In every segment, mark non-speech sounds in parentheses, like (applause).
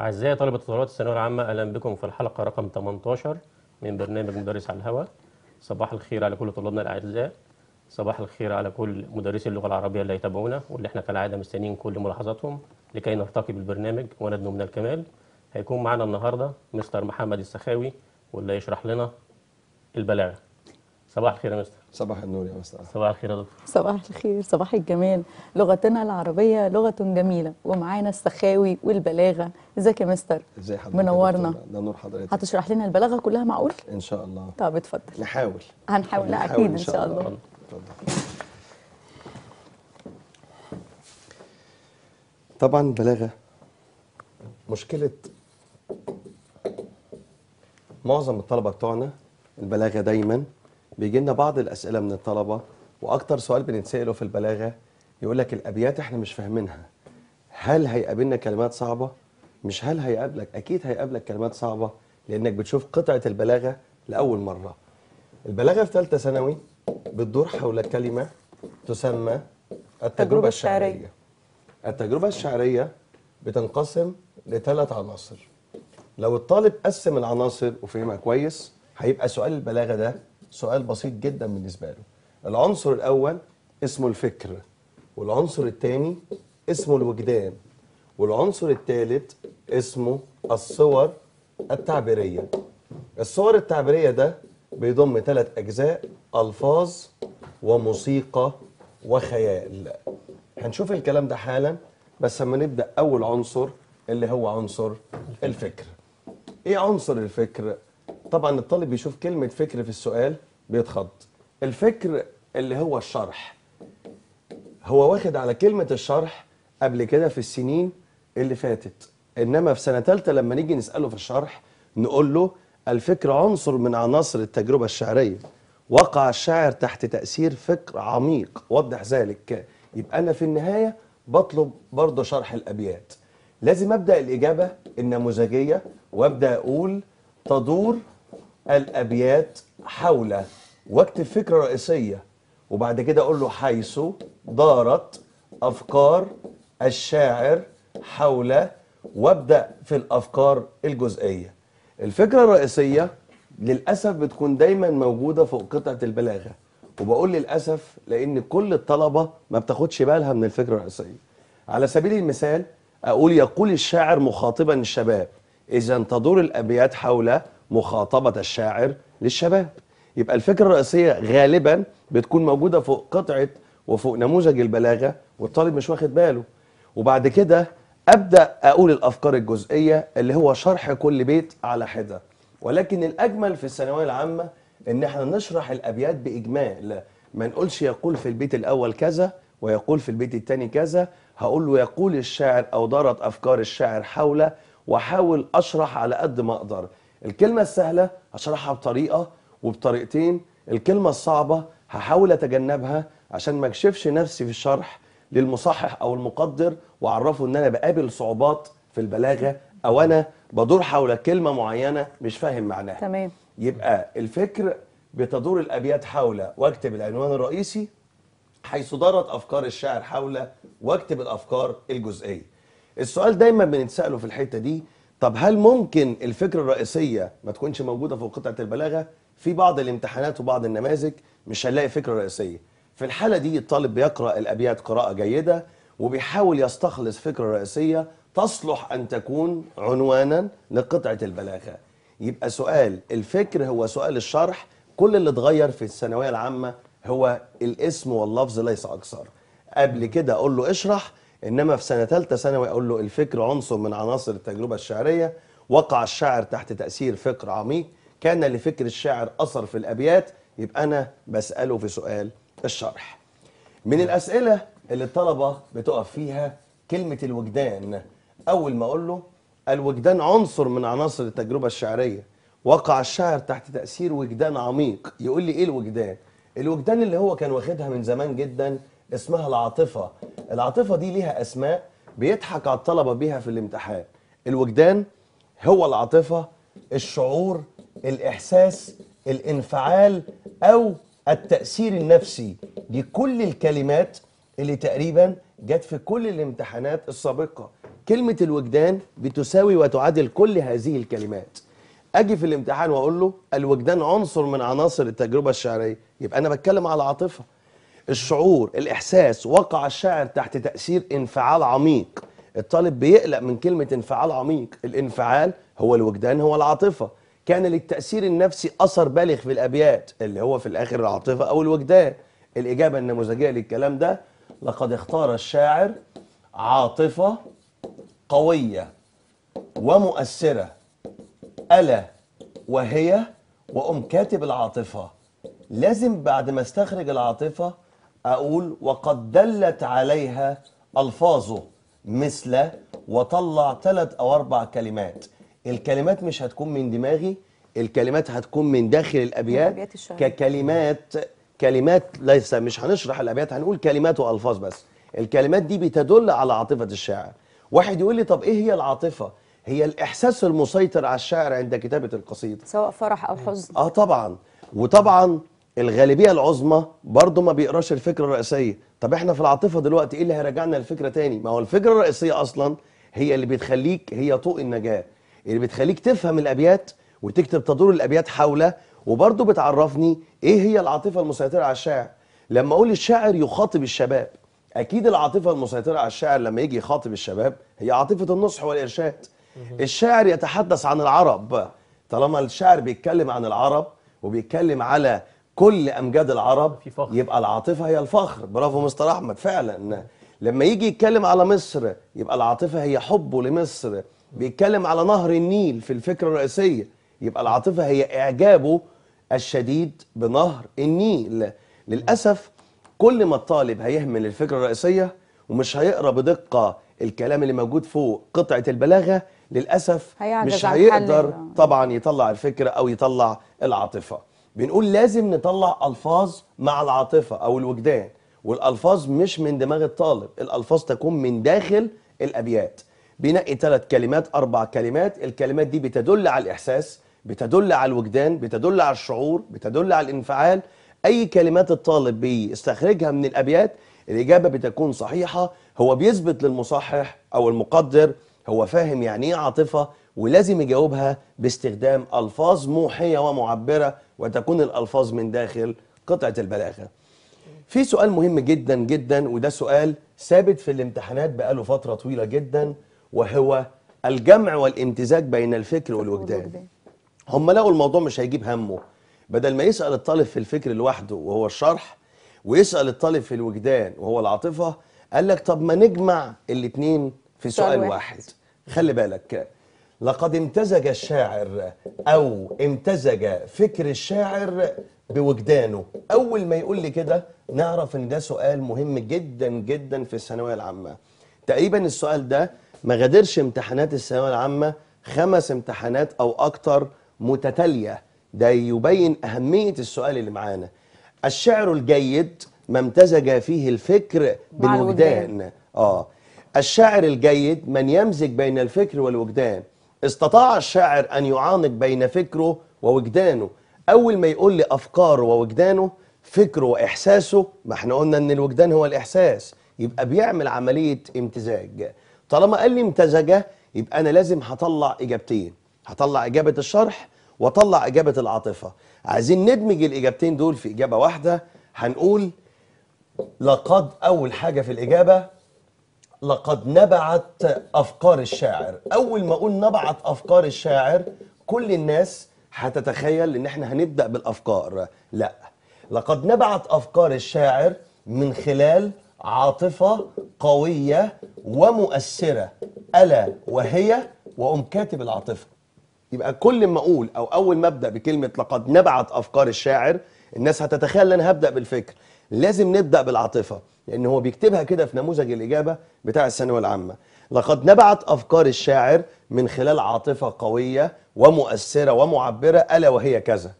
أعزائي طلبة طلبات الثانوية العامة أهلا بكم في الحلقة رقم 18 من برنامج مدرس على الهواء صباح الخير على كل طلابنا الأعزاء صباح الخير على كل مدرسي اللغة العربية اللي يتابعونا واللي احنا كالعادة مستنيين كل ملاحظاتهم لكي نرتقي بالبرنامج وندنو من الكمال هيكون معنا النهاردة مستر محمد السخاوي واللي يشرح لنا البلاغة صباح الخير يا مستر صباح النور يا مستر صباح الخير يا دكتور صباح الخير صباح الجمال لغتنا العربية لغة جميلة ومعانا السخاوي والبلاغة ازيك يا مستر ازي حضرتك منورنا ده نور حضرتك هتشرح لنا البلاغة كلها معقول ان شاء الله طب اتفضل نحاول هنحاول لا اكيد ان شاء الله طبعا البلاغة مشكلة معظم الطلبة بتوعنا البلاغة دايما بيجي لنا بعض الاسئله من الطلبه واكتر سؤال بنتساله في البلاغه يقول لك الابيات احنا مش فاهمينها هل هيقابلنا كلمات صعبه مش هل هيقابلك اكيد هيقابلك كلمات صعبه لانك بتشوف قطعه البلاغه لاول مره البلاغه في ثالثه ثانوي بتدور حول كلمه تسمى التجربه الشعريه التجربه الشعريه بتنقسم لثلاث عناصر لو الطالب قسم العناصر وفهمها كويس هيبقى سؤال البلاغه ده سؤال بسيط جدا بالنسبه له العنصر الاول اسمه الفكر والعنصر الثاني اسمه الوجدان والعنصر الثالث اسمه الصور التعبيريه الصور التعبيريه ده بيضم ثلاث اجزاء الفاظ وموسيقى وخيال هنشوف الكلام ده حالا بس اما نبدا اول عنصر اللي هو عنصر الفكر ايه عنصر الفكر طبعا الطالب بيشوف كلمة فكر في السؤال بيتخض الفكر اللي هو الشرح هو واخد على كلمة الشرح قبل كده في السنين اللي فاتت إنما في سنة تالتة لما نيجي نسأله في الشرح نقول له الفكر عنصر من عناصر التجربة الشعرية وقع الشاعر تحت تأثير فكر عميق وضح ذلك يبقى أنا في النهاية بطلب برضه شرح الأبيات لازم أبدأ الإجابة النموذجية وأبدأ أقول تدور الأبيات حول واكتب فكرة رئيسية وبعد كده أقول له حيث دارت أفكار الشاعر حول وابدأ في الأفكار الجزئية الفكرة الرئيسية للأسف بتكون دايما موجودة فوق قطعة البلاغة وبقول للأسف لأن كل الطلبة ما بتاخدش بالها من الفكرة الرئيسية على سبيل المثال أقول يقول الشاعر مخاطبا الشباب إذا تدور الأبيات حول مخاطبة الشاعر للشباب يبقى الفكرة الرئيسية غالبا بتكون موجودة فوق قطعة وفوق نموذج البلاغة والطالب مش واخد باله وبعد كده أبدأ أقول الأفكار الجزئية اللي هو شرح كل بيت على حدة ولكن الأجمل في الثانوية العامة إن احنا نشرح الأبيات بإجمال ما نقولش يقول في البيت الأول كذا ويقول في البيت الثاني كذا هقول له يقول الشاعر أو دارت أفكار الشاعر حوله وأحاول أشرح على قد ما أقدر الكلمة السهلة هشرحها بطريقة وبطريقتين الكلمة الصعبة هحاول أتجنبها عشان ما اكشفش نفسي في الشرح للمصحح أو المقدر وأعرفه إن أنا بقابل صعوبات في البلاغة أو أنا بدور حول كلمة معينة مش فاهم معناها تمام يبقى الفكر بتدور الأبيات حول واكتب العنوان الرئيسي حيث دارت أفكار الشاعر حول واكتب الأفكار الجزئية السؤال دايما بنتسأله في الحتة دي طب هل ممكن الفكره الرئيسيه ما تكونش موجوده في قطعه البلاغه في بعض الامتحانات وبعض النماذج مش هنلاقي فكره رئيسيه في الحاله دي الطالب بيقرا الابيات قراءه جيده وبيحاول يستخلص فكره رئيسيه تصلح ان تكون عنوانا لقطعه البلاغه يبقى سؤال الفكر هو سؤال الشرح كل اللي اتغير في الثانويه العامه هو الاسم واللفظ ليس اكثر قبل كده اقول له اشرح انما في سنه ثالثه ثانوي اقول له الفكر عنصر من عناصر التجربه الشعريه وقع الشاعر تحت تاثير فكر عميق كان لفكر الشاعر اثر في الابيات يبقى انا بساله في سؤال الشرح من الاسئله اللي الطلبه بتقف فيها كلمه الوجدان اول ما اقول له الوجدان عنصر من عناصر التجربه الشعريه وقع الشاعر تحت تاثير وجدان عميق يقول لي ايه الوجدان الوجدان اللي هو كان واخدها من زمان جدا اسمها العاطفه العاطفه دي ليها اسماء بيضحك على الطلبه بيها في الامتحان الوجدان هو العاطفه الشعور الاحساس الانفعال او التاثير النفسي دي كل الكلمات اللي تقريبا جت في كل الامتحانات السابقه كلمه الوجدان بتساوي وتعادل كل هذه الكلمات اجي في الامتحان واقول له الوجدان عنصر من عناصر التجربه الشعريه يبقى انا بتكلم على العاطفه الشعور الإحساس وقع الشاعر تحت تأثير انفعال عميق الطالب بيقلق من كلمة انفعال عميق الانفعال هو الوجدان هو العاطفة كان للتأثير النفسي أثر بالغ في الأبيات اللي هو في الآخر العاطفة أو الوجدان الإجابة النموذجية للكلام ده لقد اختار الشاعر عاطفة قوية ومؤثرة ألا وهي وأم كاتب العاطفة لازم بعد ما استخرج العاطفة أقول وقد دلت عليها ألفاظه مثل وطلع ثلاث أو أربع كلمات الكلمات مش هتكون من دماغي الكلمات هتكون من داخل الأبيات ككلمات كلمات ليس مش هنشرح الأبيات هنقول كلمات وألفاظ بس الكلمات دي بتدل على عاطفة الشاعر واحد يقول لي طب إيه هي العاطفة؟ هي الإحساس المسيطر على الشاعر عند كتابة القصيدة سواء فرح أو حزن آه طبعا وطبعا الغالبيه العظمى برضه ما بيقراش الفكره الرئيسيه طب احنا في العاطفه دلوقتي ايه اللي هيرجعنا للفكره تاني ما هو الفكره الرئيسيه اصلا هي اللي بتخليك هي طوق النجاه اللي بتخليك تفهم الابيات وتكتب تدور الابيات حوله وبرضه بتعرفني ايه هي العاطفه المسيطره على الشاعر لما اقول الشاعر يخاطب الشباب اكيد العاطفه المسيطره على الشاعر لما يجي يخاطب الشباب هي عاطفه النصح والارشاد الشاعر يتحدث عن العرب طالما الشاعر بيتكلم عن العرب وبيتكلم على كل امجاد العرب في فخر. يبقى العاطفه هي الفخر برافو مستر احمد فعلا لما يجي يتكلم على مصر يبقى العاطفه هي حبه لمصر بيتكلم على نهر النيل في الفكره الرئيسيه يبقى العاطفه هي اعجابه الشديد بنهر النيل للاسف كل ما الطالب هيهمل الفكره الرئيسيه ومش هيقرا بدقه الكلام اللي موجود فوق قطعه البلاغه للاسف مش هيقدر طبعا يطلع الفكره او يطلع العاطفه بنقول لازم نطلع الفاظ مع العاطفه او الوجدان والالفاظ مش من دماغ الطالب الالفاظ تكون من داخل الابيات بنقي ثلاث كلمات اربع كلمات الكلمات دي بتدل على الاحساس بتدل على الوجدان بتدل على الشعور بتدل على الانفعال اي كلمات الطالب بيستخرجها من الابيات الاجابه بتكون صحيحه هو بيثبت للمصحح او المقدر هو فاهم يعني ايه عاطفه ولازم يجاوبها باستخدام ألفاظ موحية ومعبرة وتكون الألفاظ من داخل قطعة البلاغة في سؤال مهم جدا جدا وده سؤال ثابت في الامتحانات بقاله فترة طويلة جدا وهو الجمع والامتزاج بين الفكر والوجدان هم لقوا الموضوع مش هيجيب همه بدل ما يسأل الطالب في الفكر لوحده وهو الشرح ويسأل الطالب في الوجدان وهو العاطفة قال لك طب ما نجمع الاثنين في سؤال واحد خلي بالك لقد امتزج الشاعر او امتزج فكر الشاعر بوجدانه اول ما يقول لي كده نعرف ان ده سؤال مهم جدا جدا في الثانويه العامه تقريبا السؤال ده ما غادرش امتحانات الثانويه العامه خمس امتحانات او اكتر متتاليه ده يبين اهميه السؤال اللي معانا الشعر الجيد ما امتزج فيه الفكر بالوجدان اه الشاعر الجيد من يمزج بين الفكر والوجدان استطاع الشاعر أن يعانق بين فكره ووجدانه أول ما يقول لي أفكاره ووجدانه فكره وإحساسه ما احنا قلنا أن الوجدان هو الإحساس يبقى بيعمل عملية امتزاج طالما قال لي امتزجه يبقى أنا لازم هطلع إجابتين هطلع إجابة الشرح وطلع إجابة العاطفة عايزين ندمج الإجابتين دول في إجابة واحدة هنقول لقد أول حاجة في الإجابة لقد نبعت أفكار الشاعر أول ما أقول نبعت أفكار الشاعر كل الناس هتتخيل إن إحنا هنبدأ بالأفكار لا لقد نبعت أفكار الشاعر من خلال عاطفة قوية ومؤثرة ألا وهي وأم كاتب العاطفة يبقى كل ما أقول أو أول ما أبدأ بكلمة لقد نبعت أفكار الشاعر الناس هتتخيل أن أنا هبدأ بالفكر لازم نبدأ بالعاطفة لأن هو بيكتبها كده في نموذج الإجابة بتاع الثانوية العامة لقد نبعت أفكار الشاعر من خلال عاطفة قوية ومؤثرة ومعبرة ألا وهي كذا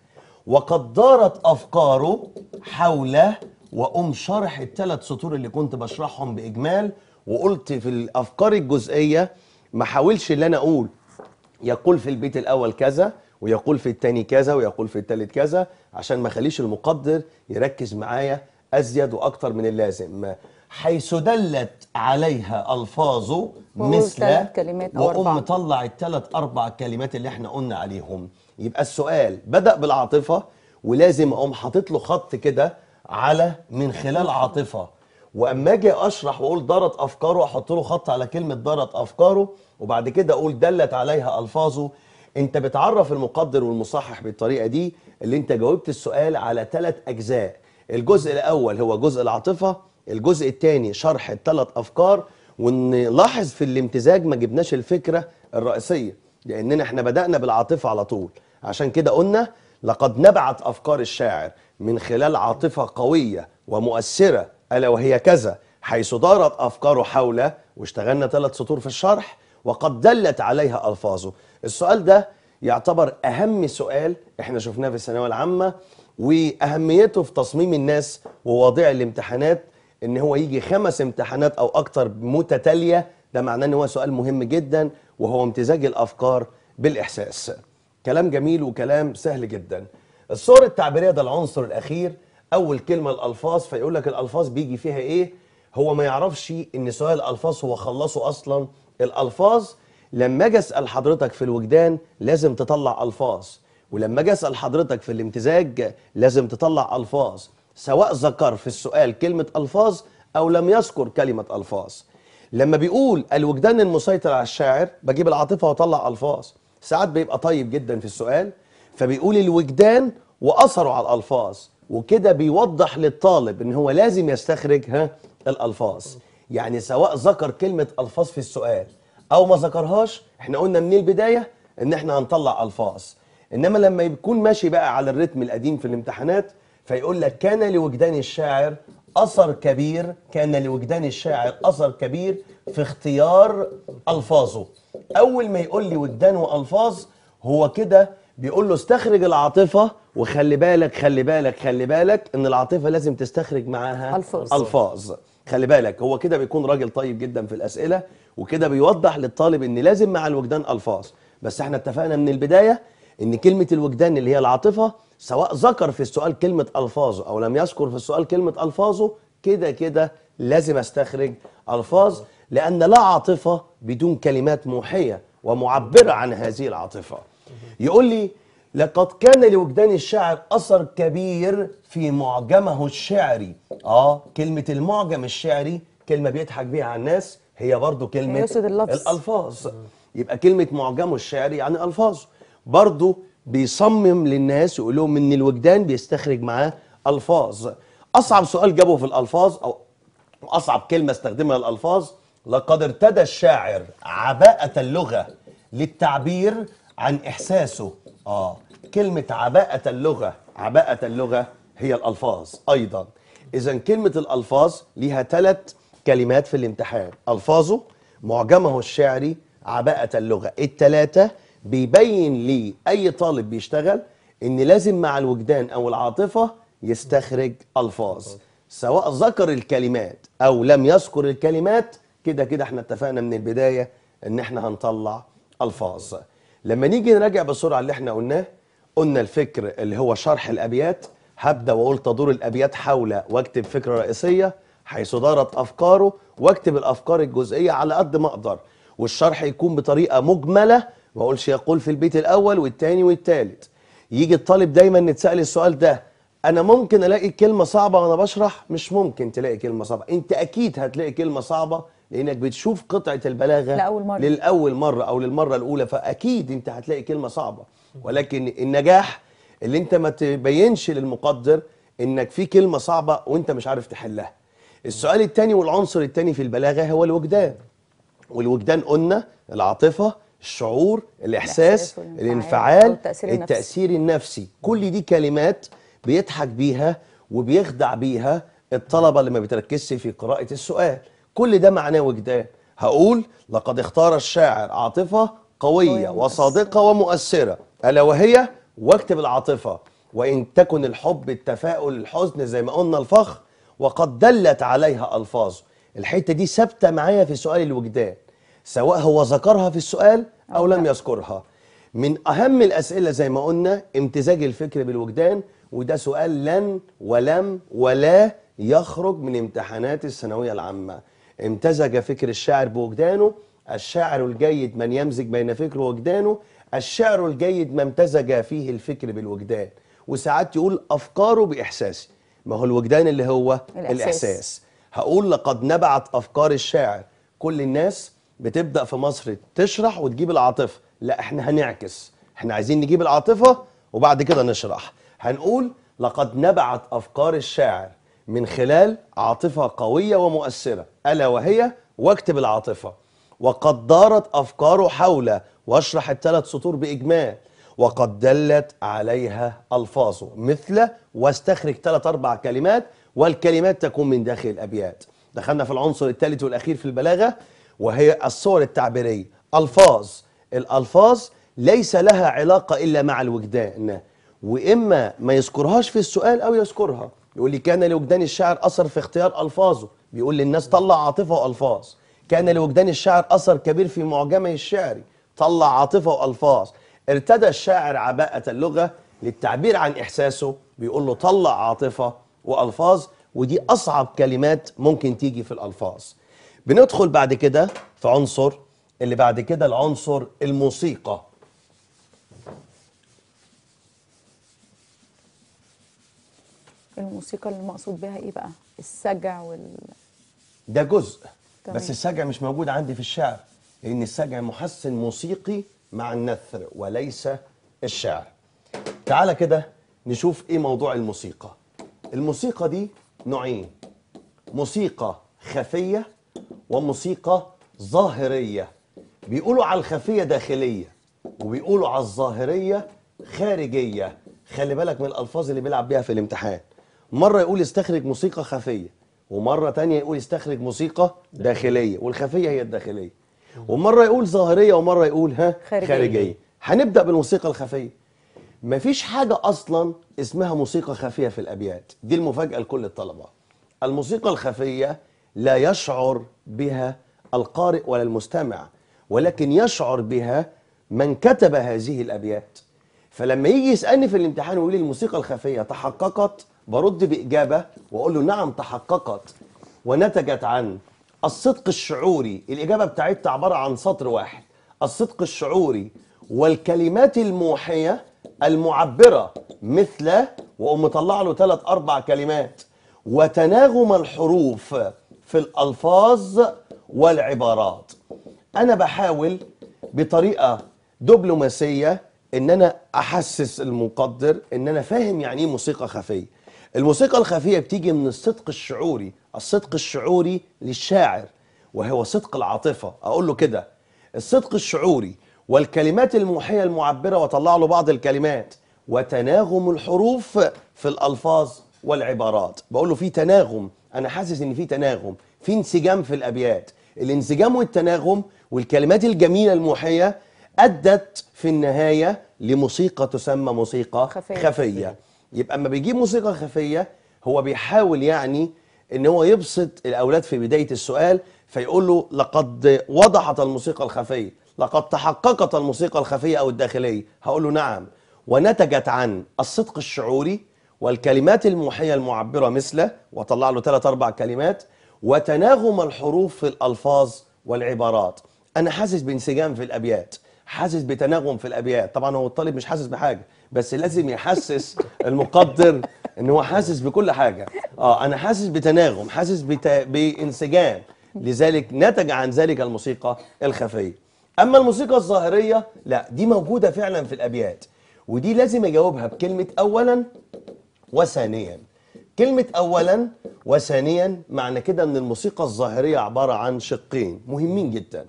وقد دارت أفكاره حول وأم شرح الثلاث سطور اللي كنت بشرحهم بإجمال وقلت في الأفكار الجزئية ما حاولش اللي أنا أقول يقول في البيت الأول كذا ويقول في التاني كذا ويقول في التالت كذا عشان ما خليش المقدر يركز معايا أزيد وأكثر من اللازم حيث دلت عليها ألفاظه مثل كلمات وأم الثلاث أربع كلمات اللي احنا قلنا عليهم يبقى السؤال بدأ بالعاطفة ولازم أقوم حاطط له خط كده على من خلال عاطفة وأما أجي أشرح وأقول دارت أفكاره أحط له خط على كلمة دارت أفكاره وبعد كده أقول دلت عليها ألفاظه أنت بتعرف المقدر والمصحح بالطريقة دي اللي أنت جاوبت السؤال على ثلاث أجزاء الجزء الاول هو جزء العاطفه الجزء الثاني شرح الثلاث افكار ونلاحظ في الامتزاج ما جبناش الفكره الرئيسيه لاننا احنا بدانا بالعاطفه على طول عشان كده قلنا لقد نبعت افكار الشاعر من خلال عاطفه قويه ومؤثره الا وهي كذا حيث دارت افكاره حوله واشتغلنا ثلاث سطور في الشرح وقد دلت عليها الفاظه السؤال ده يعتبر اهم سؤال احنا شفناه في الثانويه العامه واهميته في تصميم الناس وواضع الامتحانات ان هو يجي خمس امتحانات او اكتر متتاليه ده معناه ان هو سؤال مهم جدا وهو امتزاج الافكار بالاحساس كلام جميل وكلام سهل جدا الصور التعبيريه ده العنصر الاخير اول كلمه الالفاظ فيقول لك الالفاظ بيجي فيها ايه هو ما يعرفش ان سؤال الالفاظ هو خلصه اصلا الالفاظ لما اجي اسال حضرتك في الوجدان لازم تطلع الفاظ ولما اجي اسال حضرتك في الامتزاج لازم تطلع الفاظ سواء ذكر في السؤال كلمه الفاظ او لم يذكر كلمه الفاظ لما بيقول الوجدان المسيطر على الشاعر بجيب العاطفه واطلع الفاظ ساعات بيبقى طيب جدا في السؤال فبيقول الوجدان واثره على الالفاظ وكده بيوضح للطالب ان هو لازم يستخرج ها الالفاظ يعني سواء ذكر كلمه الفاظ في السؤال او ما ذكرهاش احنا قلنا من البدايه ان احنا هنطلع الفاظ انما لما يكون ماشي بقى على الريتم القديم في الامتحانات فيقول لك كان لوجدان الشاعر اثر كبير كان لوجدان الشاعر اثر كبير في اختيار الفاظه اول ما يقول لي وجدان والفاظ هو كده بيقول له استخرج العاطفه وخلي بالك خلي بالك خلي بالك ان العاطفه لازم تستخرج معاها الفاظ الفاظ خلي بالك هو كده بيكون راجل طيب جدا في الاسئله وكده بيوضح للطالب ان لازم مع الوجدان الفاظ بس احنا اتفقنا من البدايه ان كلمه الوجدان اللي هي العاطفه سواء ذكر في السؤال كلمه الفاظه او لم يذكر في السؤال كلمه الفاظه كده كده لازم استخرج الفاظ لان لا عاطفه بدون كلمات موحيه ومعبره عن هذه العاطفه يقول لي لقد كان لوجدان الشاعر اثر كبير في معجمه الشعري اه كلمه المعجم الشعري كلمه بيضحك بيها على الناس هي برضو كلمه الالفاظ يبقى كلمه معجمه الشعري يعني الفاظه برضه بيصمم للناس يقول لهم ان الوجدان بيستخرج معاه الفاظ اصعب سؤال جابه في الالفاظ او اصعب كلمه استخدمها الالفاظ لقد ارتدى الشاعر عباءه اللغه للتعبير عن احساسه اه كلمه عباءه اللغه عباءه اللغه هي الالفاظ ايضا اذا كلمه الالفاظ ليها ثلاث كلمات في الامتحان الفاظه معجمه الشعري عباءه اللغه الثلاثه بيبين لي أي طالب بيشتغل إن لازم مع الوجدان أو العاطفة يستخرج ألفاظ سواء ذكر الكلمات أو لم يذكر الكلمات كده كده احنا اتفقنا من البداية إن احنا هنطلع ألفاظ لما نيجي نراجع بسرعة اللي احنا قلناه قلنا الفكر اللي هو شرح الأبيات هبدأ وأقول تدور الأبيات حول وأكتب فكرة رئيسية حيث دارت أفكاره وأكتب الأفكار الجزئية على قد ما أقدر والشرح يكون بطريقة مجملة ما اقولش يقول في البيت الاول والثاني والثالث يجي الطالب دايما نتسال السؤال ده انا ممكن الاقي كلمه صعبه وانا بشرح مش ممكن تلاقي كلمه صعبه انت اكيد هتلاقي كلمه صعبه لانك بتشوف قطعه البلاغه لاول مره للاول مره او للمره الاولى فاكيد انت هتلاقي كلمه صعبه ولكن النجاح اللي انت ما تبينش للمقدر انك في كلمه صعبه وانت مش عارف تحلها السؤال الثاني والعنصر الثاني في البلاغه هو الوجدان والوجدان قلنا العاطفه الشعور الاحساس الانفعال التأثير النفسي. التاثير النفسي كل دي كلمات بيضحك بيها وبيخدع بيها الطلبه اللي ما بتركزش في قراءه السؤال كل ده معناه وجدان هقول لقد اختار الشاعر عاطفه قويه وصادقه ومؤثره الا وهي واكتب العاطفه وان تكن الحب التفاؤل الحزن زي ما قلنا الفخر وقد دلت عليها الفاظه الحته دي ثابته معايا في سؤال الوجدان سواء هو ذكرها في السؤال أو لم يذكرها من أهم الأسئلة زي ما قلنا امتزاج الفكر بالوجدان وده سؤال لن ولم ولا يخرج من امتحانات الثانوية العامة امتزج فكر الشاعر بوجدانه الشاعر الجيد من يمزج بين فكره ووجدانه الشعر الجيد ما امتزج فيه الفكر بالوجدان وساعات يقول أفكاره بإحساسي ما هو الوجدان اللي هو الإحساس, الإحساس. هقول لقد نبعت أفكار الشاعر كل الناس بتبدا في مصر تشرح وتجيب العاطفه لا احنا هنعكس احنا عايزين نجيب العاطفه وبعد كده نشرح هنقول لقد نبعت افكار الشاعر من خلال عاطفه قويه ومؤثره الا وهي واكتب العاطفه وقد دارت افكاره حول واشرح الثلاث سطور باجمال وقد دلت عليها الفاظه مثل واستخرج ثلاث اربع كلمات والكلمات تكون من داخل الابيات دخلنا في العنصر الثالث والاخير في البلاغه وهي الصور التعبيرية ألفاظ الألفاظ ليس لها علاقة إلا مع الوجدان وإما ما يذكرهاش في السؤال أو يذكرها يقول لي كان لوجدان الشاعر أثر في اختيار ألفاظه بيقول للناس طلع عاطفة وألفاظ كان لوجدان الشاعر أثر كبير في معجمه الشعري طلع عاطفة وألفاظ ارتدى الشاعر عباءة اللغة للتعبير عن إحساسه بيقول له طلع عاطفة وألفاظ ودي أصعب كلمات ممكن تيجي في الألفاظ بندخل بعد كده في عنصر اللي بعد كده العنصر الموسيقى الموسيقى اللي مقصود بها ايه بقى السجع وال ده جزء تمام. بس السجع مش موجود عندي في الشعر لان السجع محسن موسيقي مع النثر وليس الشعر تعالى كده نشوف ايه موضوع الموسيقى الموسيقى دي نوعين موسيقى خفيه وموسيقى ظاهرية بيقولوا على الخفية داخلية وبيقولوا على الظاهرية خارجية خلي بالك من الألفاظ اللي بيلعب بيها في الامتحان مرة يقول يستخرج موسيقى خفية ومرة تانية يقول يستخرج موسيقى داخلية والخفية هي الداخلية ومرة يقول ظاهرية ومرة يقول ها خارجية, خارجية. هنبدأ بالموسيقى الخفية مفيش حاجة أصلا اسمها موسيقى خفية في الأبيات دي المفاجأة لكل الطلبة الموسيقى الخفية لا يشعر بها القارئ ولا المستمع ولكن يشعر بها من كتب هذه الأبيات فلما يجي يسألني في الامتحان ويقول لي الموسيقى الخفية تحققت برد بإجابة وأقول له نعم تحققت ونتجت عن الصدق الشعوري الإجابة بتاعتها عبارة عن سطر واحد الصدق الشعوري والكلمات الموحية المعبرة مثل وأقوم مطلع له ثلاث أربع كلمات وتناغم الحروف في الألفاظ والعبارات أنا بحاول بطريقة دبلوماسية إن أنا أحسس المقدر إن أنا فاهم يعني إيه موسيقى خفية الموسيقى الخفية بتيجي من الصدق الشعوري الصدق الشعوري للشاعر وهو صدق العاطفة أقول له كده الصدق الشعوري والكلمات الموحية المعبرة وطلع له بعض الكلمات وتناغم الحروف في الألفاظ والعبارات بقول له في تناغم انا حاسس ان في تناغم في انسجام في الابيات الانسجام والتناغم والكلمات الجميله الموحيه ادت في النهايه لموسيقى تسمى موسيقى خفية, خفية. يبقى اما بيجيب موسيقى خفيه هو بيحاول يعني ان هو يبسط الاولاد في بدايه السؤال فيقول له لقد وضحت الموسيقى الخفيه لقد تحققت الموسيقى الخفيه او الداخليه هقول له نعم ونتجت عن الصدق الشعوري والكلمات الموحية المعبرة مثله وطلع له ثلاث أربع كلمات وتناغم الحروف في الألفاظ والعبارات أنا حاسس بانسجام في الأبيات حاسس بتناغم في الأبيات طبعا هو الطالب مش حاسس بحاجة بس لازم يحسس المقدر ان هو حاسس بكل حاجة اه انا حاسس بتناغم حاسس بت... بانسجام لذلك نتج عن ذلك الموسيقى الخفية اما الموسيقى الظاهرية لا دي موجودة فعلا في الابيات ودي لازم اجاوبها بكلمة اولا وثانيا كلمة أولا وثانيا معنى كده أن الموسيقى الظاهرية عبارة عن شقين مهمين جدا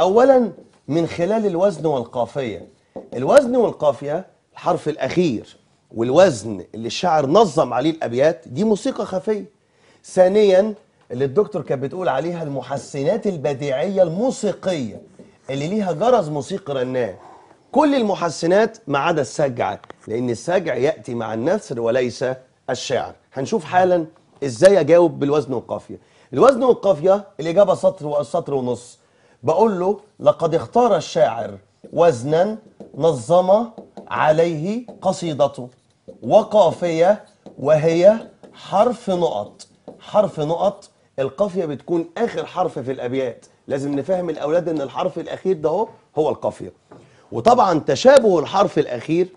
أولا من خلال الوزن والقافية الوزن والقافية الحرف الأخير والوزن اللي الشاعر نظم عليه الأبيات دي موسيقى خفية ثانيا اللي الدكتور كانت بتقول عليها المحسنات البديعية الموسيقية اللي ليها جرس موسيقي رنان كل المحسنات ما عدا السجع لأن السجع يأتي مع النثر وليس الشعر هنشوف حالا إزاي أجاوب بالوزن والقافية الوزن والقافية الإجابة سطر وسطر ونص بقول له لقد اختار الشاعر وزنا نظم عليه قصيدته وقافية وهي حرف نقط حرف نقط القافية بتكون آخر حرف في الأبيات لازم نفهم الأولاد أن الحرف الأخير ده هو القافية وطبعا تشابه الحرف الأخير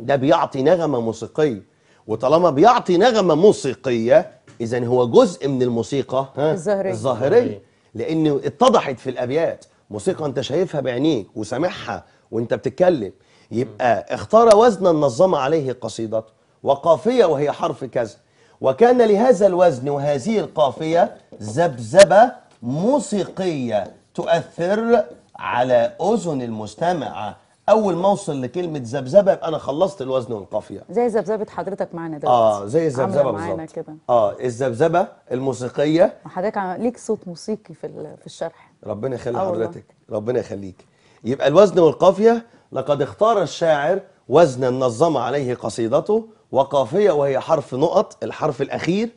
ده بيعطي نغمة موسيقية وطالما بيعطي نغمة موسيقية إذا هو جزء من الموسيقى الظاهرية الظاهرية لأن اتضحت في الأبيات موسيقى أنت شايفها بعينيك وسامعها وأنت بتتكلم يبقى اختار وزنا نظم عليه قصيدته وقافية وهي حرف كذا وكان لهذا الوزن وهذه القافية ذبذبة موسيقية تؤثر على اذن المستمع اول ما اوصل لكلمه ذبذبه يبقى انا خلصت الوزن والقافيه زي ذبذبه حضرتك معانا دلوقتي اه زي الذبذبه بالظبط كده اه الذبذبه الموسيقيه حضرتك ليك صوت موسيقي في في الشرح ربنا يخلي حضرتك ربنا يخليك يبقى الوزن والقافيه لقد اختار الشاعر وزنا نظم عليه قصيدته وقافيه وهي حرف نقط الحرف الاخير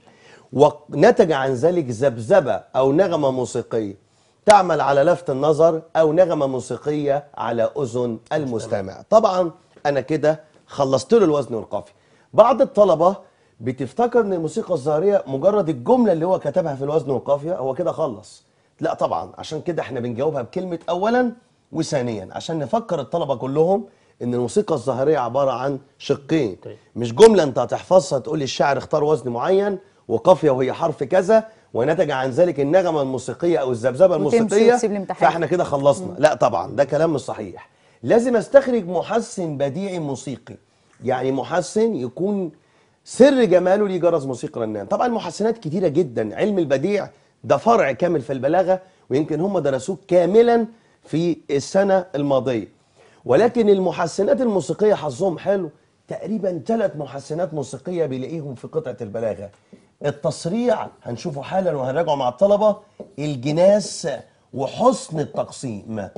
ونتج عن ذلك ذبذبه او نغمه موسيقيه تعمل على لفت النظر أو نغمة موسيقية على أذن المستمع طبعا أنا كده خلصت له الوزن والقافية بعض الطلبة بتفتكر ان الموسيقى الظاهريه مجرد الجمله اللي هو كتبها في الوزن والقافيه هو كده خلص لا طبعا عشان كده احنا بنجاوبها بكلمه اولا وثانيا عشان نفكر الطلبه كلهم ان الموسيقى الظاهريه عباره عن شقين طيب. مش جمله انت هتحفظها تقول لي الشاعر اختار وزن معين وقافيه وهي حرف كذا ونتج عن ذلك النغمه الموسيقيه او الذبذبه الموسيقيه فاحنا كده خلصنا لا طبعا ده كلام مش صحيح لازم استخرج محسن بديعي موسيقي يعني محسن يكون سر جماله ليه جرس موسيقي رنان طبعا محسنات كتيره جدا علم البديع ده فرع كامل في البلاغه ويمكن هم درسوه كاملا في السنه الماضيه ولكن المحسنات الموسيقيه حظهم حلو تقريبا ثلاث محسنات موسيقيه بيلاقيهم في قطعه البلاغه التصريع هنشوفه حالا وهنراجعه مع الطلبة الجناس وحسن التقسيم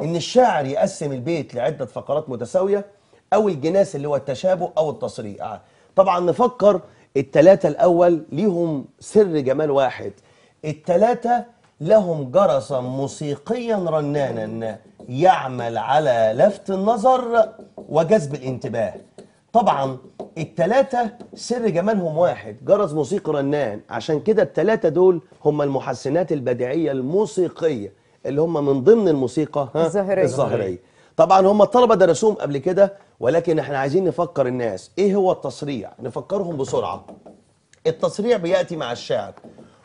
ان الشاعر يقسم البيت لعدة فقرات متساوية او الجناس اللي هو التشابه او التصريع طبعا نفكر التلاتة الاول ليهم سر جمال واحد التلاتة لهم جرسا موسيقيا رنانا يعمل على لفت النظر وجذب الانتباه طبعا التلاتة سر جمالهم واحد جرس موسيقي رنان عشان كده التلاتة دول هم المحسنات البديعية الموسيقية اللي هم من ضمن الموسيقى الظاهرية الظاهرية طبعا هم الطلبة درسوهم قبل كده ولكن احنا عايزين نفكر الناس ايه هو التصريع نفكرهم بسرعة التصريع بيأتي مع الشعر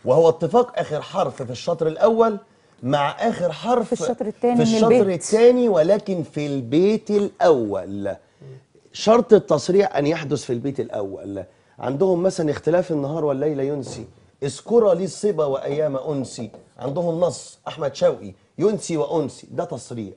وهو اتفاق اخر حرف في الشطر الاول مع اخر حرف في الشطر الثاني في الشطر الثاني ولكن في البيت الاول شرط التصريع أن يحدث في البيت الأول عندهم مثلا اختلاف النهار والليل ينسي اذكر لي الصبا وأيام أنسي عندهم نص أحمد شوقي ينسي وأنسي ده تصريع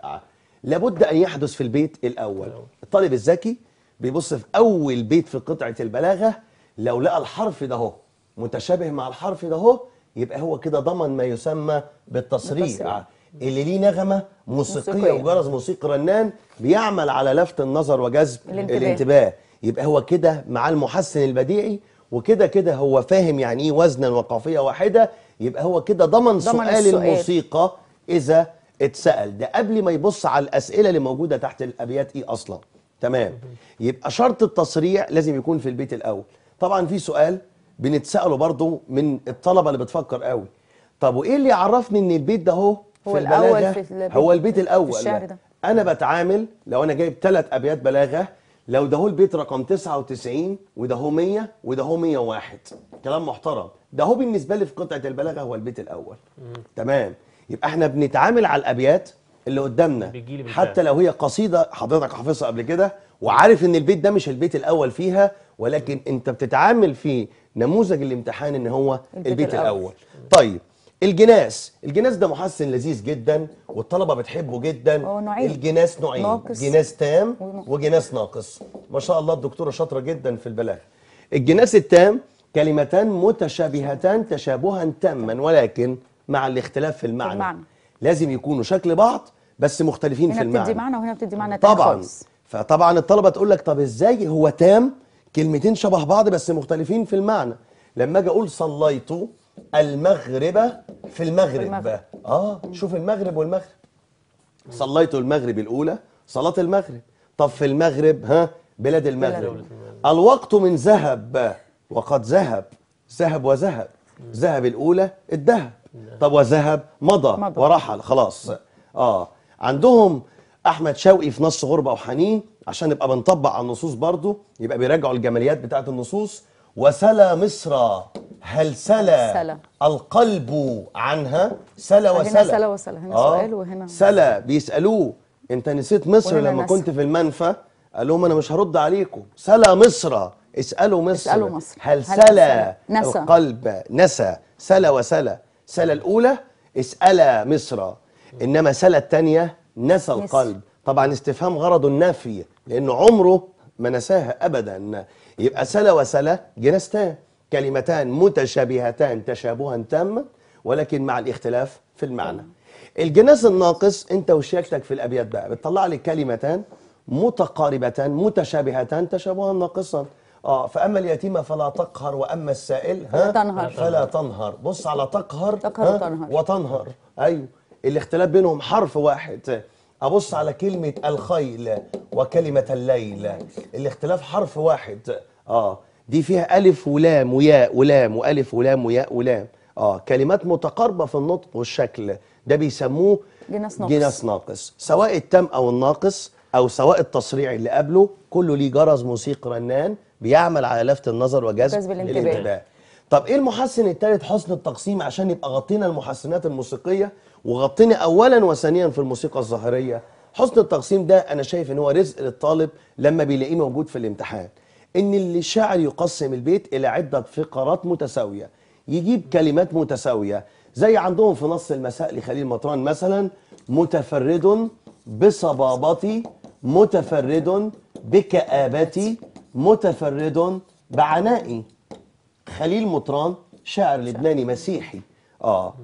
لابد أن يحدث في البيت الأول الطالب الذكي بيبص في أول بيت في قطعة البلاغة لو لقى الحرف ده هو متشابه مع الحرف ده هو يبقى هو كده ضمن ما يسمى بالتصريع, بالتصريع. اللي ليه نغمه موسيقيه, موسيقي. وجرس موسيقي رنان بيعمل على لفت النظر وجذب الانتباه, الانتباه. يبقى هو كده مع المحسن البديعي وكده كده هو فاهم يعني ايه وزنا وقافيه واحده يبقى هو كده ضمن, ضمن سؤال السؤال. الموسيقى اذا اتسال ده قبل ما يبص على الاسئله اللي موجوده تحت الابيات ايه اصلا تمام يبقى شرط التصريع لازم يكون في البيت الاول طبعا في سؤال بنتساله برضو من الطلبه اللي بتفكر قوي طب وايه اللي يعرفني ان البيت ده هو هو في الاول في هو البيت الاول في الشعر ده. انا بتعامل لو انا جايب ثلاث ابيات بلاغه لو ده هو البيت رقم 99 وده هو 100 وده هو 101 كلام محترم ده هو بالنسبه لي في قطعه البلاغه هو البيت الاول مم. تمام يبقى احنا بنتعامل على الابيات اللي قدامنا حتى لو هي قصيده حضرتك حافظها قبل كده وعارف ان البيت ده مش البيت الاول فيها ولكن انت بتتعامل في نموذج الامتحان ان هو البيت, البيت الاول, الأول. طيب الجناس الجناس ده محسن لذيذ جدا والطلبه بتحبه جدا هو نوعين الجناس نوعين ناقص. جناس تام وجناس ناقص ما شاء الله الدكتوره شاطره جدا في البلاغه الجناس التام كلمتان متشابهتان تشابها تاما ولكن مع الاختلاف في المعنى, المعنى. لازم يكونوا شكل بعض بس مختلفين في المعنى هنا بتدي معنى وهنا بتدي معنى طبعا فطبعا الطلبه تقول لك طب ازاي هو تام كلمتين شبه بعض بس مختلفين في المعنى لما اجي اقول صليت المغرب في المغرب, المغرب. اه شوف المغرب والمغرب صليت المغرب الاولى صلاه المغرب طب في المغرب ها بلاد المغرب الوقت من ذهب وقد ذهب ذهب وذهب ذهب الاولى الذهب طب وذهب مضى, مضى ورحل خلاص اه عندهم احمد شوقي في نص غربه وحنين عشان نبقى بنطبق على النصوص برضو يبقى بيراجعوا الجماليات بتاعه النصوص وسلا مصر هل سلا, سلا القلب عنها سلا وسلا هنا سلا وسلا هنا آه سؤال وهنا سلا بيسألوه انت نسيت مصر لما نسل. كنت في المنفى قال لهم انا مش هرد عليكم سلا مصر اسألوا مصر, اسألوا مصر. هل, هل سلا القلب نسى سلا وسلا سلا الأولى اسألا مصر إنما سلا الثانية نسى القلب طبعا استفهام غرض النفي لأنه عمره ما نساها أبدا يبقى سلا وسلا جنستان كلمتان متشابهتان تشابها تاما ولكن مع الاختلاف في المعنى الجناس الناقص انت وشياكتك في الابيات بقى بتطلع لي كلمتان متقاربتان متشابهتان تشابها ناقصا اه فاما اليتيمه فلا تقهر واما السائل ها تنهر فلا تنهر بص على تقهر تقهر وتنهر وتنهر ايوه الاختلاف بينهم حرف واحد ابص على كلمه الخيل وكلمه الليل الاختلاف حرف واحد اه دي فيها الف ولام وياء ولام والف ولام وياء ولام اه كلمات متقاربه في النطق والشكل ده بيسموه جناس ناقص جناس ناقص سواء التام او الناقص او سواء التصريع اللي قبله كله ليه جرس موسيقي رنان بيعمل على لفت النظر وجذب الانتباه طب ايه المحسن الثالث حسن التقسيم عشان يبقى غطينا المحسنات الموسيقيه وغطينا اولا وثانيا في الموسيقى الظاهريه حسن التقسيم ده انا شايف ان هو رزق للطالب لما بيلاقيه موجود في الامتحان ان اللي شاعر يقسم البيت الى عده فقرات متساويه يجيب كلمات متساويه زي عندهم في نص المساء لخليل مطران مثلا متفرد بصبابتي متفرد بكآبتي متفرد بعنائي خليل مطران شاعر لبناني مسيحي اه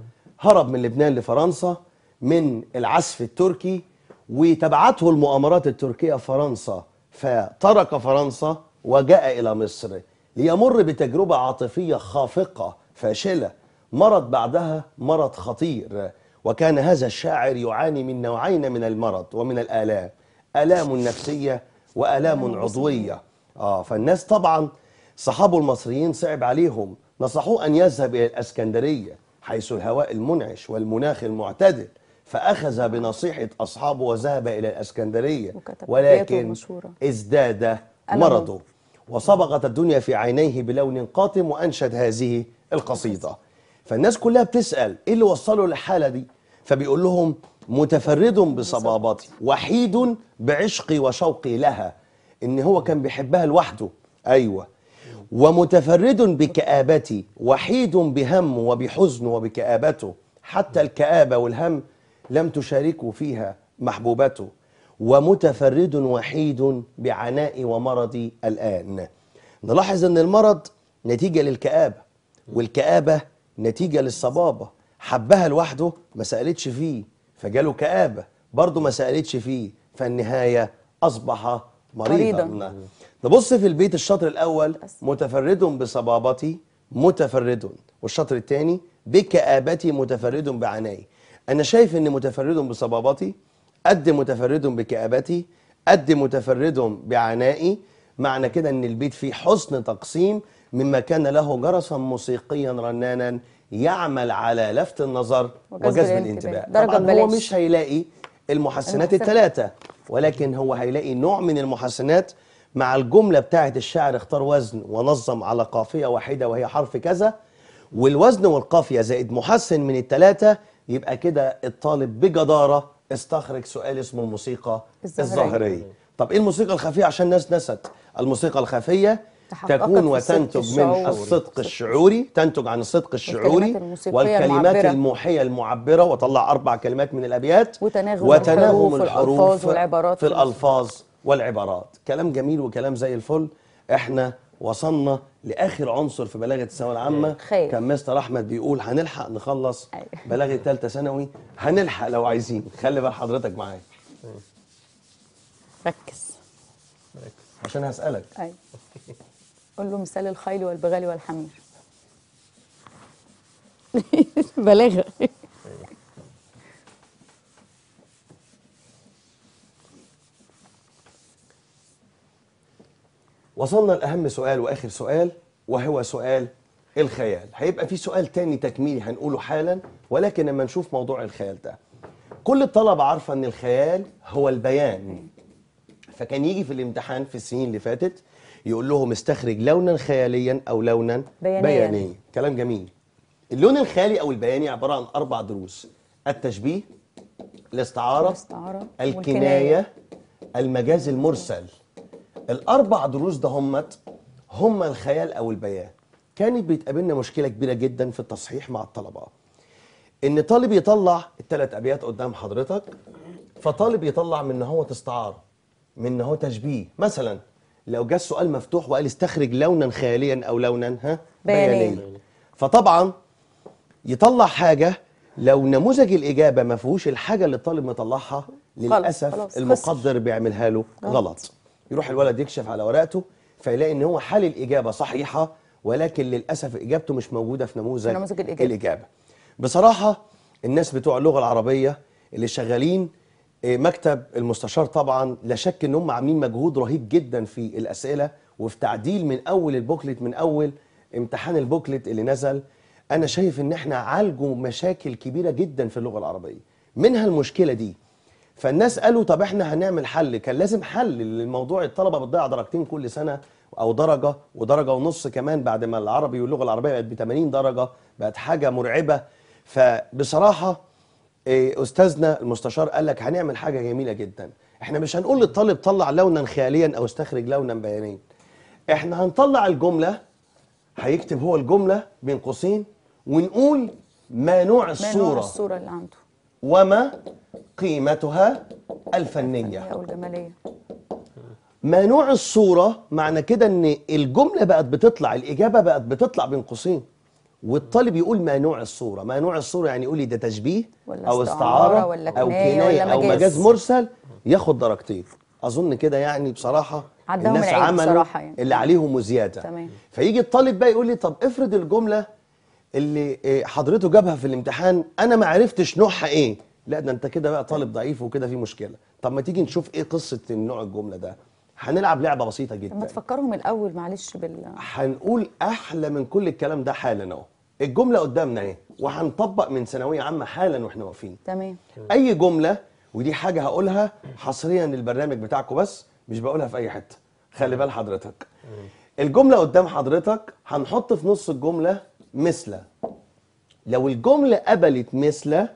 هرب من لبنان لفرنسا من العسف التركي وتبعته المؤامرات التركية فرنسا فترك فرنسا وجاء إلى مصر ليمر بتجربة عاطفية خافقة فاشلة مرض بعدها مرض خطير وكان هذا الشاعر يعاني من نوعين من المرض ومن الآلام آلام نفسية وآلام عضوية آه فالناس طبعا صحابه المصريين صعب عليهم نصحوه أن يذهب إلى الأسكندرية حيث الهواء المنعش والمناخ المعتدل فأخذ بنصيحة أصحابه وذهب إلى الأسكندرية ولكن ازداد مرضه وصبغت الدنيا في عينيه بلون قاتم وأنشد هذه القصيدة فالناس كلها بتسأل إيه اللي وصله للحالة دي فبيقول لهم متفرد بصبابتي وحيد بعشقي وشوقي لها إن هو كان بيحبها لوحده أيوة ومتفرد بكآبتي وحيد بهم وبحزن وبكآبته حتى الكآبة والهم لم تشاركه فيها محبوبته ومتفرد وحيد بعنائي ومرضي الآن نلاحظ أن المرض نتيجة للكآبة والكآبة نتيجة للصبابة حبها لوحده ما سألتش فيه فجاله كآبة برضه ما سألتش فيه فالنهاية أصبح مريضا, مريضا. نبص في البيت الشطر الأول متفرد بصبابتي متفرد والشطر الثاني بكآبتي متفرد بعناي أنا شايف أن متفرد بصبابتي قد متفرد بكآبتي قد متفرد بعنائي معنى كده أن البيت فيه حسن تقسيم مما كان له جرسا موسيقيا رنانا يعمل على لفت النظر وجذب الانتباه درجة طبعا بليش. هو مش هيلاقي المحسنات الثلاثة ولكن هو هيلاقي نوع من المحسنات مع الجملة بتاعة الشاعر اختار وزن ونظم على قافية واحدة وهي حرف كذا والوزن والقافية زائد محسن من التلاتة يبقى كده الطالب بجدارة استخرج سؤال اسمه الموسيقى الظاهرية طب ايه الموسيقى الخفية عشان الناس نست الموسيقى الخفية تكون وتنتج من الصدق الشعوري تنتج عن الصدق الشعوري والكلمات الموحية المعبرة وطلع أربع كلمات من الأبيات وتناغم, وتناغم الحروف, الحروف والعبارات في الألفاظ والعبارات كلام جميل وكلام زي الفل احنا وصلنا لاخر عنصر في بلاغه الثانويه العامه خير. كان مستر احمد بيقول هنلحق نخلص أيوه. بلاغه ثالثه ثانوي هنلحق لو عايزين خلي بال حضرتك معايا ركز ركز عشان هسالك ايوه قول له مثال الخيل والبغال والحمير (laughs) بلاغه وصلنا لأهم سؤال وآخر سؤال وهو سؤال الخيال هيبقى في سؤال تاني تكميلي هنقوله حالا ولكن لما نشوف موضوع الخيال ده كل الطلبة عارفة أن الخيال هو البيان فكان يجي في الامتحان في السنين اللي فاتت يقول لهم استخرج لونا خياليا أو لونا بيانيا, بيانيا. كلام جميل اللون الخيالي أو البياني عبارة عن أربع دروس التشبيه الاستعارة, الاستعارة الكناية والكناية. المجاز المرسل الاربع دروس ده همت هم الخيال او البيان كانت بيتقابلنا مشكله كبيره جدا في التصحيح مع الطلبه ان طالب يطلع الثلاث ابيات قدام حضرتك فطالب يطلع من هو استعاره من هو تشبيه مثلا لو جه السؤال مفتوح وقال استخرج لونا خياليا او لونا ها بيانيا فطبعا يطلع حاجه لو نموذج الاجابه ما فيهوش الحاجه اللي الطالب مطلعها للاسف خلص. المقدر بيعملها له غلط. يروح الولد يكشف على ورقته فيلاقي ان هو حل الاجابه صحيحه ولكن للاسف اجابته مش موجوده في نموذج, نموذج الإجابة. الاجابه بصراحه الناس بتوع اللغه العربيه اللي شغالين آه، مكتب المستشار طبعا لا شك ان هم عاملين مجهود رهيب جدا في الاسئله وفي تعديل من اول البوكلت من اول امتحان البوكلت اللي نزل انا شايف ان احنا عالجوا مشاكل كبيره جدا في اللغه العربيه منها المشكله دي فالناس قالوا طب احنا هنعمل حل كان لازم حل للموضوع الطلبه بتضيع درجتين كل سنه او درجه ودرجه ونص كمان بعد ما العربي واللغه العربيه بقت ب 80 درجه بقت حاجه مرعبه فبصراحه إيه، استاذنا المستشار قال لك هنعمل حاجه جميله جدا احنا مش هنقول للطالب طلع لونا خياليا او استخرج لونا بيانيا احنا هنطلع الجمله هيكتب هو الجمله بين قوسين ونقول ما نوع الصوره ما نوع الصوره اللي عنده وما قيمتها الفنية أو الجمالية ما نوع الصورة معنى كده ان الجملة بقت بتطلع الإجابة بقت بتطلع بين قوسين والطالب يقول ما نوع الصورة ما نوع الصورة يعني يقول لي ده تشبيه ولا أو استعارة ولا أو كناية أو مجاز مرسل ياخد درجتين أظن كده يعني بصراحة الناس عملوا يعني. اللي عليهم وزيادة تمام. فيجي الطالب بقى يقول لي طب افرض الجملة اللي آه، حضرته جابها في الامتحان أنا ما عرفتش نوعها إيه لا ده انت كده بقى طالب ضعيف وكده في مشكله طب ما تيجي نشوف ايه قصه النوع الجمله ده هنلعب لعبه بسيطه جدا ما تفكرهم الاول معلش بال هنقول احلى من كل الكلام ده حالا اهو الجمله قدامنا اهي وهنطبق من ثانويه عامه حالا واحنا واقفين تمام اي جمله ودي حاجه هقولها حصريا للبرنامج بتاعكم بس مش بقولها في اي حته خلي بال حضرتك الجمله قدام حضرتك هنحط في نص الجمله مثله لو الجمله قبلت مثله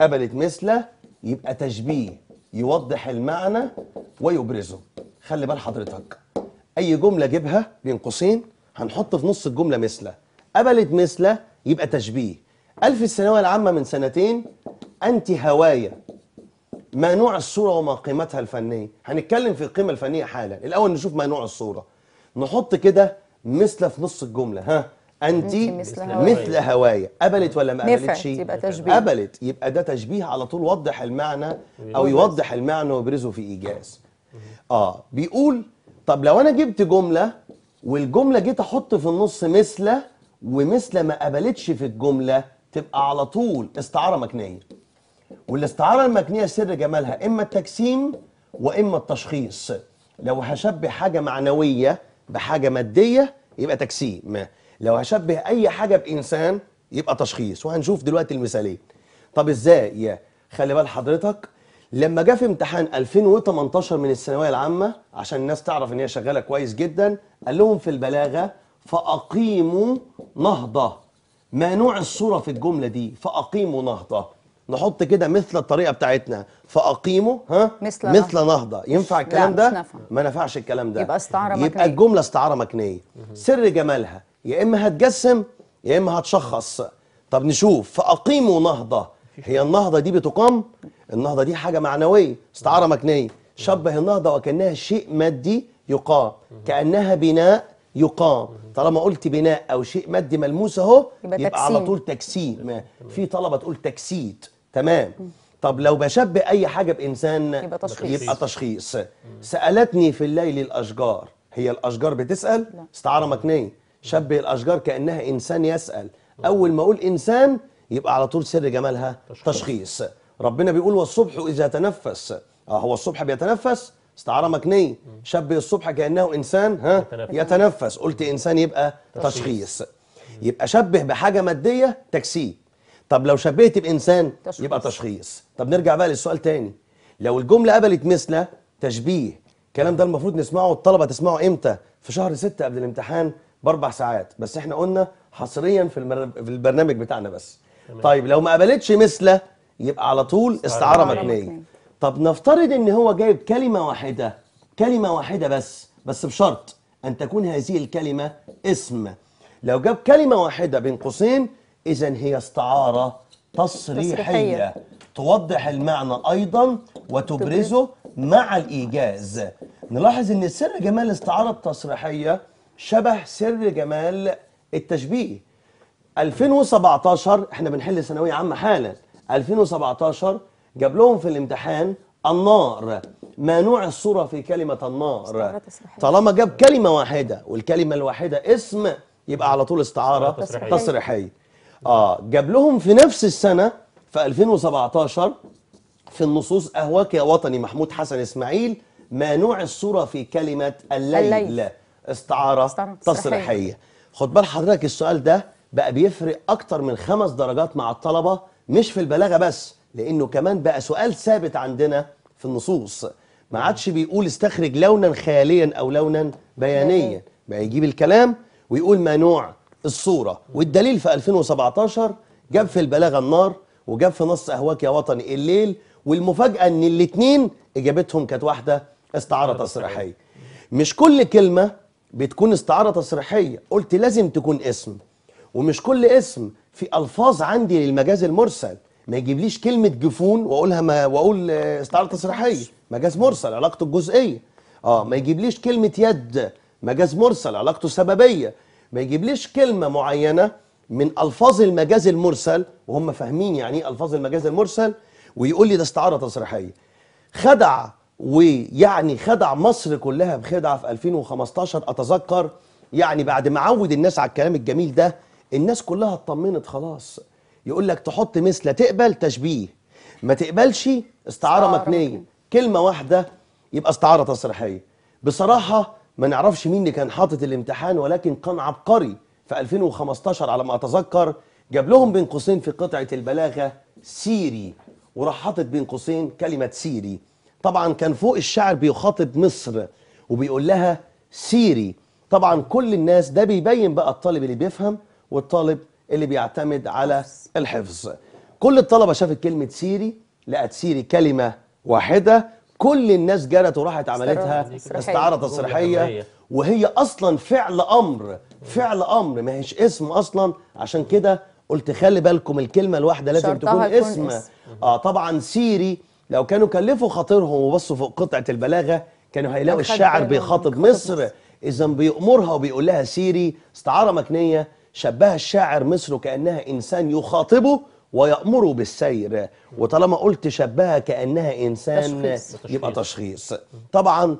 قبلت مثله يبقى تشبيه يوضح المعنى ويبرزه خلي بال حضرتك اي جمله جيبها بين قوسين هنحط في نص الجمله مثله قبلت مثله يبقى تشبيه قال في الثانويه العامه من سنتين انت هوايا ما نوع الصوره وما قيمتها الفنيه هنتكلم في القيمه الفنيه حالا الاول نشوف ما نوع الصوره نحط كده مثله في نص الجمله ها انت مثل هوايا, مثل هوايا. قبلت ولا ما قبلتش تشبيه قبلت يبقى ده تشبيه على طول وضح المعنى او يوضح المعنى ويبرزه في ايجاز اه بيقول طب لو انا جبت جمله والجمله جيت احط في النص مثل ومثل ما قبلتش في الجمله تبقى على طول استعاره مكنيه والاستعاره المكنيه سر جمالها اما التجسيم واما التشخيص لو هشبه حاجه معنويه بحاجه ماديه يبقى تجسيم لو هشبه اي حاجه بانسان يبقى تشخيص وهنشوف دلوقتي المثاليه طب ازاي يا خلي بال حضرتك لما جه في امتحان 2018 من الثانويه العامه عشان الناس تعرف ان هي شغاله كويس جدا قال لهم في البلاغه فاقيموا نهضه ما نوع الصوره في الجمله دي فاقيموا نهضه نحط كده مثل الطريقه بتاعتنا فاقيموا ها مثل, مثل نهضه ينفع الكلام ده ما نفعش الكلام ده يبقى استعاره مكنيه يبقى الجمله استعاره مكنيه سر جمالها يا اما هتجسم يا اما هتشخص طب نشوف فاقيموا نهضه هي النهضه دي بتقام النهضه دي حاجه معنويه استعاره مكنيه شبه النهضه وكانها شيء مادي يقام كانها بناء يقام طالما قلت بناء او شيء مادي ملموس اهو يبقى, يبقى على طول تجسيم في طلبه تقول تجسيد تمام طب لو بشبه اي حاجه بانسان يبقى تشخيص يبقى تشخيص سالتني في الليل الاشجار هي الاشجار بتسال استعاره مكنيه شبه الأشجار كأنها إنسان يسأل أول ما أقول إنسان يبقى على طول سر جمالها تشخيص, تشخيص. ربنا بيقول والصبح إذا تنفس آه هو الصبح بيتنفس استعارة مكنية شبه الصبح كأنه إنسان ها يتنفس, يتنفس. قلت إنسان يبقى تشخيص, تشخيص. يبقى شبه بحاجة مادية تكسيه طب لو شبهت بإنسان تشخيص. يبقى تشخيص طب نرجع بقى للسؤال تاني لو الجملة قبلت مثل تشبيه الكلام ده المفروض نسمعه الطلبة تسمعه إمتى في شهر 6 قبل الامتحان باربع ساعات بس احنا قلنا حصريا في, المر... في البرنامج بتاعنا بس تمام. طيب لو ما قبلتش مثله يبقى على طول استعاره مكنيه طب نفترض ان هو جايب كلمه واحده كلمه واحده بس بس بشرط ان تكون هذه الكلمه اسم لو جاب كلمه واحده بين قوسين اذا هي استعاره تصريحيه, تصريحية. توضح المعنى ايضا وتبرزه مع الايجاز نلاحظ ان سر جمال الاستعاره التصريحيه شبه سر جمال التشبيه 2017 احنا بنحل ثانويه عامه حالا 2017 جاب لهم في الامتحان النار ما نوع الصوره في كلمه النار طالما جاب كلمه واحده والكلمه الواحده اسم يبقى على طول استعاره تصريحيه اه جاب لهم في نفس السنه في 2017 في النصوص اهواك يا وطني محمود حسن اسماعيل ما نوع الصوره في كلمه الليل, الليل. استعاره, تصريحيه خد بال حضرتك السؤال ده بقى بيفرق اكتر من خمس درجات مع الطلبه مش في البلاغه بس لانه كمان بقى سؤال ثابت عندنا في النصوص ما عادش بيقول استخرج لونا خياليا او لونا بيانيا بقى يجيب الكلام ويقول ما نوع الصوره والدليل في 2017 جاب في البلاغه النار وجاب في نص اهواك يا وطني الليل والمفاجاه ان الاثنين اجابتهم كانت واحده استعاره تصريحيه مش كل كلمه بتكون استعاره تصريحيه قلت لازم تكون اسم ومش كل اسم في الفاظ عندي للمجاز المرسل ما يجيبليش كلمه جفون واقولها ما واقول آه، استعاره تصريحيه مجاز مرسل علاقته الجزئيه اه ما يجيبليش كلمه يد مجاز مرسل علاقته سببيه ما يجيبليش كلمه معينه من الفاظ المجاز المرسل وهم فاهمين يعني ايه الفاظ المجاز المرسل ويقول لي ده استعاره تصريحيه خدع ويعني خدع مصر كلها بخدعه في 2015 اتذكر يعني بعد ما عود الناس على الكلام الجميل ده الناس كلها اطمنت خلاص يقول لك تحط مثل تقبل تشبيه ما تقبلش استعاره متنيه كلمه واحده يبقى استعاره تصريحيه بصراحه ما نعرفش مين اللي كان حاطط الامتحان ولكن كان عبقري في 2015 على ما اتذكر جاب لهم بين قوسين في قطعه البلاغه سيري وراح حاطط بين قوسين كلمه سيري طبعا كان فوق الشعر بيخاطب مصر وبيقول لها سيري طبعا كل الناس ده بيبين بقى الطالب اللي بيفهم والطالب اللي بيعتمد على الحفظ كل الطلبة شافت كلمة سيري لقت سيري كلمة واحدة كل الناس جرت وراحت عملتها استعارة تصريحية وهي أصلا فعل أمر فعل أمر ما هيش اسم أصلا عشان كده قلت خلي بالكم الكلمة الواحدة لازم تكون اسم, اسم. آه طبعا سيري لو كانوا كلفوا خاطرهم وبصوا فوق قطعه البلاغه كانوا هيلاقوا الشاعر بيخاطب مصر اذا بيامرها وبيقول لها سيري استعاره مكنيه شبهها الشاعر مصر كانها انسان يخاطبه ويأمره بالسير وطالما قلت شبهها كأنها إنسان تشخيص. يبقى تشخيص طبعا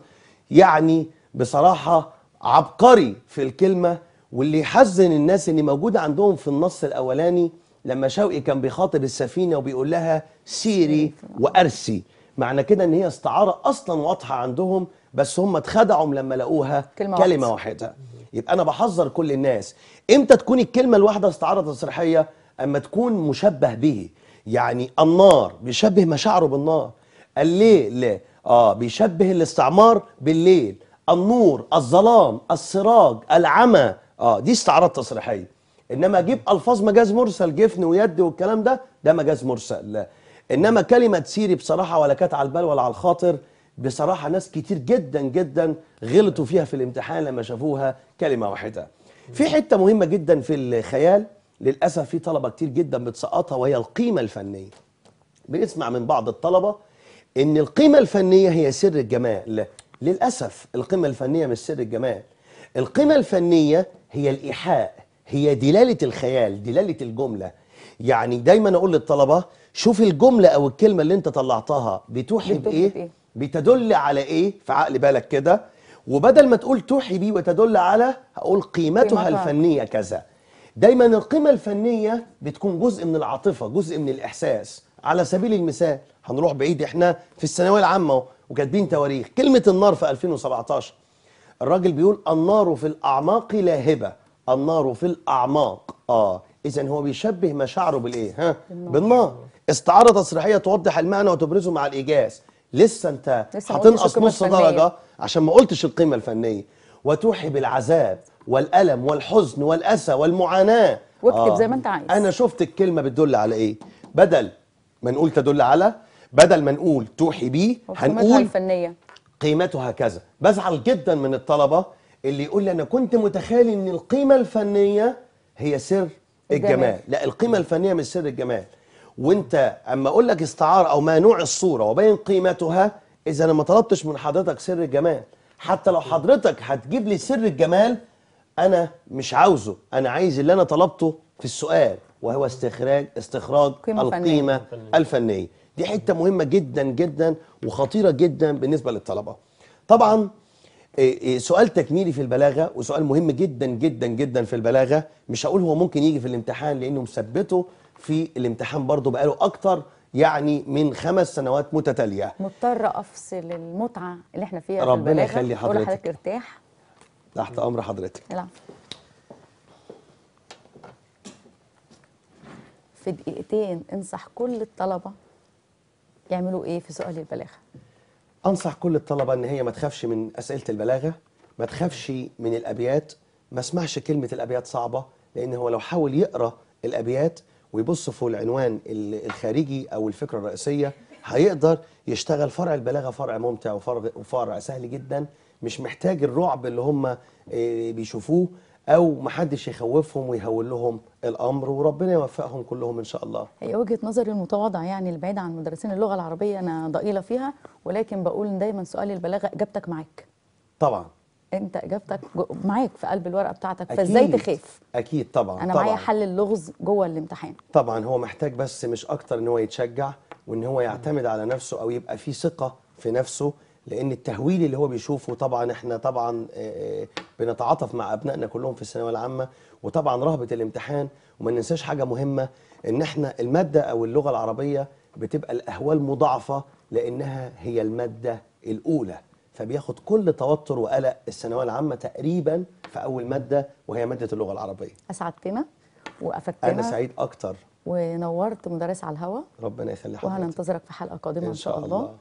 يعني بصراحة عبقري في الكلمة واللي يحزن الناس ان موجود عندهم في النص الأولاني لما شوقي كان بيخاطب السفينه وبيقول لها سيري وارسي معنى كده ان هي استعاره اصلا واضحه عندهم بس هم اتخدعوا لما لقوها كلمه, كلمة واحده يبقى انا بحذر كل الناس امتى تكون الكلمه الواحده استعاره تصريحيه اما تكون مشبه به يعني النار بيشبه مشاعره بالنار الليل اه بيشبه الاستعمار بالليل النور الظلام السراج العمى اه دي استعارات تصريحيه انما اجيب الفاظ مجاز مرسل جفن ويد والكلام ده ده مجاز مرسل انما كلمه سيري بصراحه ولا كانت على البال ولا على الخاطر بصراحه ناس كتير جدا جدا غلطوا فيها في الامتحان لما شافوها كلمه واحده في حته مهمه جدا في الخيال للاسف في طلبه كتير جدا بتسقطها وهي القيمه الفنيه بنسمع من بعض الطلبه ان القيمه الفنيه هي سر الجمال للاسف القيمه الفنيه مش سر الجمال القيمه الفنيه هي الايحاء هي دلالة الخيال دلالة الجملة يعني دايما أقول للطلبة شوف الجملة أو الكلمة اللي أنت طلعتها بتوحي بإيه, بإيه؟ بتدل على إيه في عقل بالك كده وبدل ما تقول توحي بيه وتدل على هقول قيمتها الفنية كذا دايما القيمة الفنية بتكون جزء من العاطفة جزء من الإحساس على سبيل المثال هنروح بعيد احنا في الثانوية العامة وكاتبين تواريخ كلمة النار في 2017 الراجل بيقول النار في الأعماق لاهبة النار في الأعماق آه إذا هو بيشبه مشاعره بالإيه ها بالنار, بالنار. استعارة تصريحية توضح المعنى وتبرزه مع الإيجاز لسه أنت هتنقص نص درجة عشان ما قلتش القيمة الفنية وتوحي بالعذاب والألم والحزن والأسى والمعاناة واكتب آه. زي ما أنت عايز أنا شفت الكلمة بتدل على إيه بدل ما نقول تدل على بدل ما نقول توحي بيه هنقول الفنية قيمته هكذا بزعل جدا من الطلبة اللي يقول لي انا كنت متخيل ان القيمه الفنيه هي سر الجمال, الجمال. لا القيمه الفنيه مش سر الجمال وانت اما اقول لك استعاره او ما نوع الصوره وبين قيمتها اذا انا ما طلبتش من حضرتك سر الجمال حتى لو حضرتك هتجيب لي سر الجمال انا مش عاوزه انا عايز اللي انا طلبته في السؤال وهو استخراج استخراج قيمة القيمه فنية. الفنيه دي حته مهمه جدا جدا وخطيره جدا بالنسبه للطلبه طبعا إيه، إيه، سؤال تكميلي في البلاغه وسؤال مهم جدا جدا جدا في البلاغه مش هقول هو ممكن يجي في الامتحان لانه مثبته في الامتحان برضه بقاله اكتر يعني من خمس سنوات متتاليه مضطره افصل المتعه اللي احنا فيها ربنا في البلاغه يخلي حضرتك ارتاح تحت امر حضرتك في دقيقتين انصح كل الطلبه يعملوا ايه في سؤال البلاغه انصح كل الطلبه ان هي ما تخافش من اسئله البلاغه ما تخافش من الابيات ما اسمعش كلمه الابيات صعبه لان هو لو حاول يقرا الابيات ويبص في العنوان الخارجي او الفكره الرئيسيه هيقدر يشتغل فرع البلاغه فرع ممتع وفرع, وفرع سهل جدا مش محتاج الرعب اللي هم آه، بيشوفوه او محدش يخوفهم ويهول لهم الامر وربنا يوفقهم كلهم ان شاء الله هي وجهه نظري المتواضعه يعني البعيده عن مدرسين اللغه العربيه انا ضئيله فيها ولكن بقول دايما سؤال البلاغه اجابتك معاك طبعا انت اجابتك معاك في قلب الورقه بتاعتك فازاي تخاف اكيد طبعا انا معايا حل اللغز جوه الامتحان طبعا هو محتاج بس مش اكتر ان هو يتشجع وان هو يعتمد على نفسه او يبقى فيه ثقه في نفسه لان التهويل اللي هو بيشوفه طبعا احنا طبعا آه، آه، بنتعاطف مع ابنائنا كلهم في الثانويه العامه وطبعا رهبه الامتحان وما ننساش حاجه مهمه ان احنا الماده او اللغه العربيه بتبقى الاهوال مضاعفه لانها هي الماده الاولى فبياخد كل توتر وقلق الثانويه العامه تقريبا في اول ماده وهي ماده اللغه العربيه اسعدتنا وافدتنا انا سعيد اكتر ونورت مدرس على الهوا ربنا يخلي حضرتك وهننتظرك في حلقه قادمه ان شاء الله, إن شاء الله.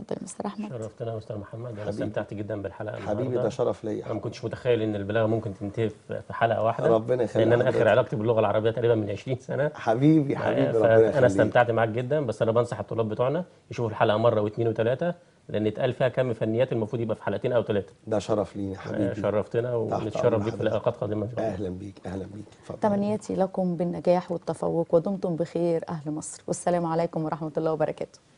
اتفضل مستر احمد شرفتنا مستر محمد انا استمتعت جدا بالحلقه حبيبي ده شرف ليا انا ما كنتش متخيل ان البلاغه ممكن تنتهي في حلقه واحده ربنا يخليك لان انا اخر علاقتي باللغه العربيه تقريبا من 20 سنه حبيبي حبيبي آه، ربنا يخليك انا استمتعت معاك جدا بس انا بنصح الطلاب بتوعنا يشوفوا الحلقه مره واثنين وثلاثه لان اتقال فيها كم فنيات المفروض يبقى في حلقتين او ثلاثه ده شرف لينا آه، حبيبي شرفتنا ونتشرف بيك في لقاءات قادمه ان شاء الله اهلا بيك اهلا بيك اتفضل تمنياتي لكم بالنجاح والتفوق ودمتم بخير اهل مصر والسلام عليكم ورحمه الله وبركاته